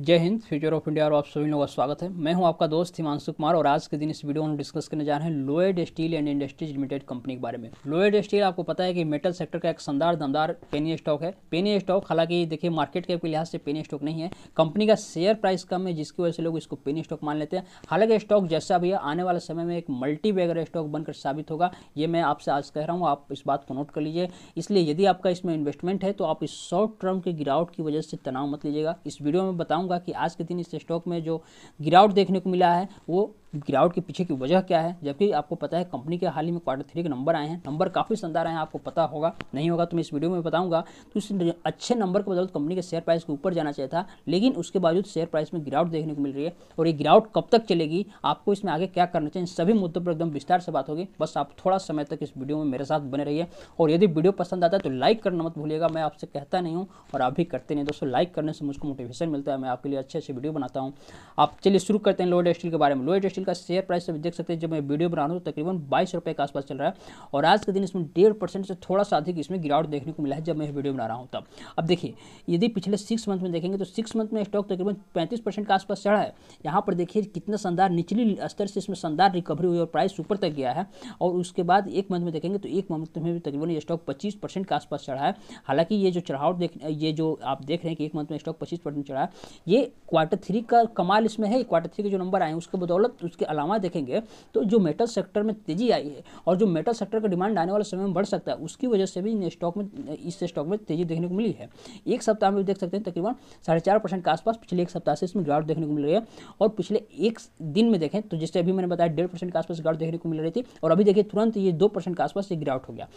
जय Hind future of India और आप सभी लोगों का स्वागत है मैं हूं आपका दोस्त हिमांशु कुमार और आज के दिन इस वीडियो में डिस्कस करने जा रहे हैं Lloyds steel and industries limited company के बारे में लोएड स्टील आपको पता है कि मेटल सेक्टर का एक शानदार दमदार पेनी स्टॉक है पेनी स्टॉक हालांकि देखिए मार्केट कैप के लिहाज से पेनी स्टॉक नहीं है कंपनी का शेयर प्राइस कम है जिसकी वजह से लोग इसको पेनी स्टॉक मान लेते हैं हालांकि स्टॉक जैसा भी है आने वाले समय में एक मल्टी बैगर स्टॉक बनकर साबित होगा ये मैं आपसे आज कह रहा हूँ आप इस बात को नोट कर लीजिए इसलिए यदि आपका इसमें इन्वेस्टमेंट है तो आप इस शॉर्ट टर्म के गिरावट की वजह से तनाव मत लीजिएगा इस वीडियो में बताऊँ बताऊंगा कि आज के दिन इस स्टॉक में जो गिरावट देखने को मिला है वो गिरावट के पीछे की वजह क्या है जबकि आपको पता है कंपनी के हाल ही में क्वार्टर थ्री के नंबर आए हैं नंबर काफ़ी शानदार आए हैं आपको पता होगा नहीं होगा तो मैं इस वीडियो में बताऊंगा तो इस अच्छे नंबर के बदौलत कंपनी के शेयर प्राइस के ऊपर जाना चाहिए था लेकिन उसके बावजूद शेयर प्राइस में गिरावट देखने को मिल रही है और ये गिरावट कब तक चलेगी आपको इसमें आगे क्या करना चाहिए सभी मुद्दों पर एकदम विस्तार से बात होगी बस आप थोड़ा समय तक इस वीडियो में मेरे साथ बने रहिए और यदि वीडियो पसंद आता है तो लाइक करना मत भूलिएगा मैं आपसे कहता नहीं हूँ और आप भी करते नहीं दोस्तों लाइक करने से मुझको मोटिवेशन मिलता है मैं आपके लिए अच्छे अच्छे वीडियो बनाता हूँ आप चलिए शुरू करते हैं लोएड स्टील के बारे में लोएड स्टील स्टील का शेयर प्राइस अभी देख सकते हैं जब मैं वीडियो बना रहा हूँ तो तकरीबन बाईस रुपये के आसपास चल रहा है और आज के दिन इसमें डेढ़ परसेंट से थोड़ा सा अधिक इसमें गिरावट देखने को मिला है जब मैं वीडियो बना रहा हूँ तब अब देखिए यदि पिछले सिक्स मंथ में देखेंगे तो सिक्स मंथ में स्टॉक तकरीबन पैंतीस के आसपास चढ़ा है यहाँ पर देखिए कितना शानदार निचली स्तर से इसमें शानदार रिकवरी हुई और प्राइस ऊपर तक गया है और उसके बाद एक मंथ में देखेंगे तो एक मंथ में भी तकरीबन ये स्टॉक पच्चीस परसेंट के आसपास चढ़ा है हालांकि ये जो चढ़ावट देख ये जो आप देख रहे हैं कि एक मंथ में स्टॉक पच्चीस परसेंट चढ़ा है ये क्वार्टर थ्री का कमाल इसमें है क्वार्टर थ्री के जो नंबर आए उसके बदौलत उसके अलावा देखेंगे तो जो मेटल सेक्टर में तेजी आई है और जो मेटल सेक्टर का डिमांड आने वाले समय में बढ़ सकता है उसकी वजह से भी इन स्टॉक में इस स्टॉक में तेजी देखने को मिली है एक सप्ताह में देख सकते हैं तकरीबन साढ़े चार परसेंट के आसपास पिछले एक सप्ताह से इसमें गिरावट देखने को मिल रही है और पिछले एक दिन में देखें तो जिससे अभी मैंने बताया डेढ़ परसेंट के आसपास गिरावट देखने को मिल रही थी और अभी देखिए तुरंत ये दो परसेंट के आसपास ये गिरावट हो गया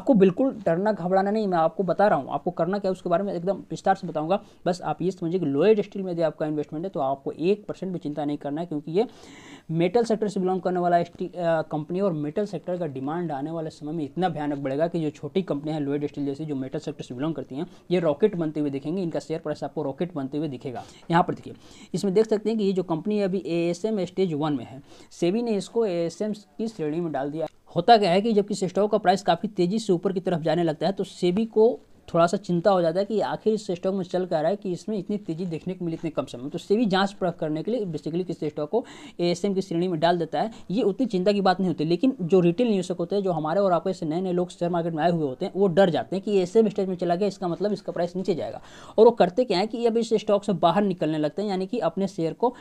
आपको बिल्कुल डरना घबराना नहीं मैं आपको बता रहा हूँ आपको करना क्या उसके बारे में एकदम विस्तार से बताऊँगा बस आप ये समझिए कि लोएड स्टील में यदि आपका इन्वेस्टमेंट है तो आपको एक परसेंट भी चिंता नहीं करना है क्योंकि ये मेटल सेक्टर से बिलोंग करने वाला कंपनी और मेटल सेक्टर का डिमांड आने वाले समय में इतना भयानक बढ़ेगा कि जो छोटी कंपनियां हैं लोएड स्टील जैसी जो मेटल सेक्टर से बिलोंग करती हैं ये रॉकेट बनते हुए दिखेंगे इनका शेयर प्राइस आपको रॉकेट बनते हुए दिखेगा यहाँ पर देखिए इसमें देख सकते हैं कि ये जो कंपनी अभी ए स्टेज वन में है सेबी ने इसको ए की श्रेणी में डाल दिया होता क्या है कि जबकि स्टॉक का प्राइस काफ़ी तेज़ी से ऊपर की तरफ जाने लगता है तो सेबी को थोड़ा सा चिंता हो जाता है कि आखिर इस स्टॉक में चल कर रहा है कि इसमें इतनी तेज़ी देखने को मिली इतने कम समय में तो से भी जांच परख करने के लिए बेसिकली किसी स्टॉक को ए की श्रेणी में डाल देता है ये उतनी चिंता की बात नहीं होती लेकिन जो रिटेल निवेशक होते हैं जो हमारे और आपके से नए नए लोग शेयर मार्केट में आए हुए होते हैं वो डर जाते हैं कि ए स्टेज में चला गया इसका मतलब इसका प्राइस नीचे जाएगा और वो करते क्या है कि अब इस स्टॉक से बाहर निकलने लगते हैं यानी कि अपने शेयर को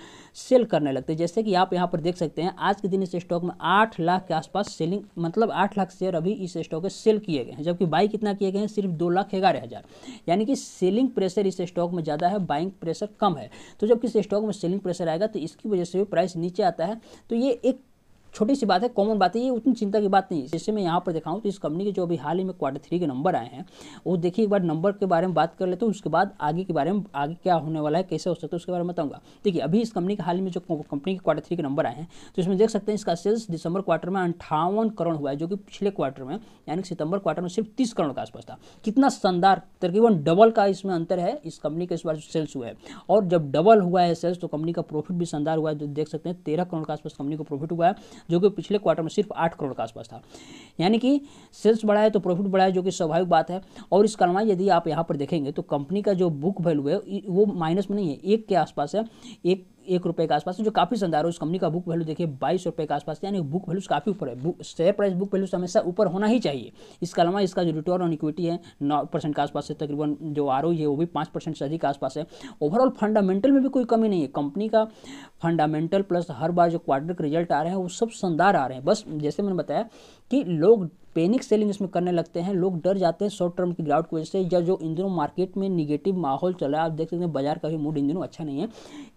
सेल करने लगते हैं जैसे कि आप यहाँ पर देख सकते हैं आज के दिन इस स्टॉक में आठ लाख के आसपास सेलिंग मतलब आठ लाख शेयर अभी इस स्टॉक के सेल किए गए हैं जबकि बाई कितना किए गए हैं सिर्फ दो लाख रखेगा ग्यारह हज़ार यानी कि सेलिंग प्रेशर इस स्टॉक में ज़्यादा है बाइंग प्रेशर कम है तो जब किसी स्टॉक में सेलिंग प्रेशर आएगा तो इसकी वजह से भी प्राइस नीचे आता है तो ये एक छोटी सी बात है कॉमन बात है ये उतनी चिंता की बात नहीं है जैसे मैं यहाँ पर दिखाऊँ तो इस कंपनी के जो अभी हाल ही में क्वार्टर थ्री के नंबर आए हैं वो देखिए एक बार नंबर के बारे में बात कर लेते हैं उसके बाद आगे के बारे में आगे क्या होने वाला है कैसे हो सकता है उसके बारे में बताऊँगा देखिए अभी इस कंपनी के हाल में जो कंपनी के क्वार्टर थ्री के नंबर आए हैं तो इसमें देख सकते हैं इसका सेल्स दिसंबर क्वार्टर में अंठावन करोड़ हुआ है जो कि पिछले क्वार्टर में यानी कि सितंबर क्वार्टर में सिर्फ तीस करोड़ के आसपास था कितना शानदार तकरीबन डबल का इसमें अंतर है इस कंपनी के इस बार सेल्स हुआ है और जब डबल हुआ है सेल्स तो कंपनी का प्रॉफिट भी शानदार हुआ है जो तो देख सकते हैं तेरह करोड़ के आसपास कंपनी को प्रॉफिट हुआ है जो कि पिछले क्वार्टर में सिर्फ आठ करोड़ के आसपास था यानी कि सेल्स बढ़ा है तो प्रॉफिट बढ़ा है जो कि स्वाभाविक बात है और इस कारण यदि आप यहाँ पर देखेंगे तो कंपनी का जो बुक वैल्यू है वो माइनस में नहीं है एक के आसपास है एक एक रुपये के आसपास जो काफ़ी शानदार है उस कंपनी का बुक वैल्यू देखिए बाईस रुपये के आसपास यानी बुक वैल्यू काफ़ी ऊपर है शेयर प्राइस बुक वैल्यू हमेशा ऊपर होना ही चाहिए इसके अलावा इसका जो रिटर्न ऑन इक्विटी है नौ परसेंट के आसपास है तकरीबन जो आर है वो भी पाँच परसेंट से अधिक के आसपास है ओवरऑल फंडामेंटल में भी कोई कमी नहीं है कंपनी का फंडामेंटल प्लस हर बार जो क्वार्टर के रिजल्ट आ रहे हैं वो सब शानदार आ रहे हैं बस जैसे मैंने बताया कि लोग पैनिक सेलिंग इसमें करने लगते हैं लोग डर जाते हैं शॉर्ट टर्म की ग्राउट की वजह से या जो इन दिनों मार्केट में निगेटिव माहौल चला है आप देख सकते हैं बाजार का भी मूड इन दिनों अच्छा नहीं है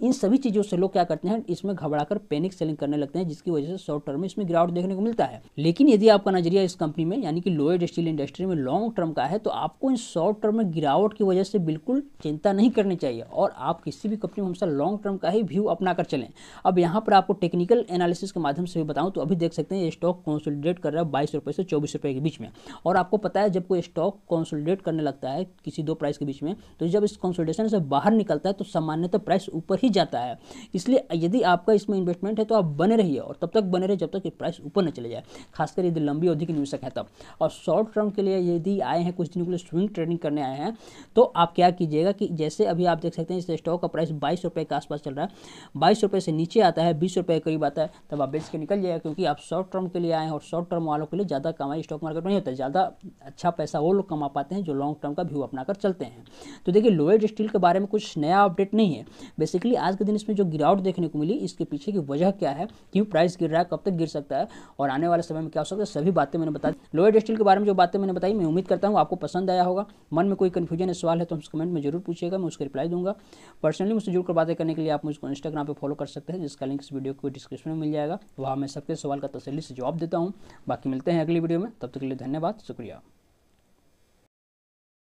इन सभी चीज़ों से लोग क्या करते हैं इसमें घबरा कर पैनिक सेलिंग करने लगते हैं जिसकी वजह से शॉर्ट टर्म में इसमें ग्राउट देखने को मिलता है लेकिन यदि आपका नजरिया इस कंपनी में यानी कि लोअर स्टील इंडस्ट्री में लॉन्ग टर्म का है तो आपको इन शॉर्ट टर्म में गिरावट की वजह से बिल्कुल चिंता नहीं करनी चाहिए और आप किसी भी कंपनी में हमेशा लॉन्ग टर्म का ही व्यू अपना चलें अब यहाँ पर आपको टेक्निकल एनालिसिस के माध्यम से भी बताऊँ तो अभी देख सकते हैं ये स्टॉक कॉन्सोलिडेट कर रहा है बाईस रुपये से चौबीस रुपये के बीच में और आपको पता है जब कोई स्टॉक कंसोलिडेट करने लगता है किसी दो प्राइस के बीच में तो जब इस कंसोलिडेशन से बाहर निकलता है तो सामान्यतः तो प्राइस ऊपर ही जाता है इसलिए यदि आपका इसमें इन्वेस्टमेंट है तो आप बने रहिए और तब तक बने रहिए जब तक ये प्राइस ऊपर न चले जाए खासकर यदि लंबी अवधि के निवेशक है तब और शॉर्ट टर्म के लिए यदि आए हैं कुछ दिनों के लिए स्विंग ट्रेडिंग करने आए हैं तो आप क्या कीजिएगा कि जैसे अभी आप देख सकते हैं इस स्टॉक का प्राइस बाईस रुपये के आसपास चल रहा है बाईस से नीचे आता है बीस के करीब आता है तब आप बेच के निकल जाएगा क्योंकि आप शॉर्ट टर्म के लिए आए हैं और शॉर्ट टर्म वालों के लिए ज़्यादा कमाई स्टॉक मार्केट में नहीं होता ज़्यादा अच्छा पैसा वो लोग कमा पाते हैं जो लॉन्ग टर्म का व्यू अपना कर चलते हैं तो देखिए लोएड स्टील के बारे में कुछ नया अपडेट नहीं है बेसिकली आज के दिन इसमें जो गिरावट देखने को मिली इसके पीछे की वजह क्या है क्यों प्राइस गिर रहा है कब तक गिर सकता है और आने वाले समय में क्या हो सकता है सभी बातें मैंने बताई लोएड स्टील के बारे में जो बातें मैंने बताई मैं उम्मीद करता हूँ आपको पसंद आया होगा मन में कोई कन्फ्यूजन या सवाल है तो हम कमेंट में जरूर पूछेगा मैं उसका रिप्लाई दूंगा पर्सनली मुझसे जुड़कर बातें करने के लिए आप मुझको इंस्टाग्राम पर फॉलो कर सकते हैं जिसका लिंक इस वीडियो को डिस्क्रिप्शन में मिल जाएगा वहाँ मैं सबके सवाल का तसली से जवाब देता हूँ बाकी मिलते हैं अगली वीडियो में तब तक के लिए धन्यवाद शुक्रिया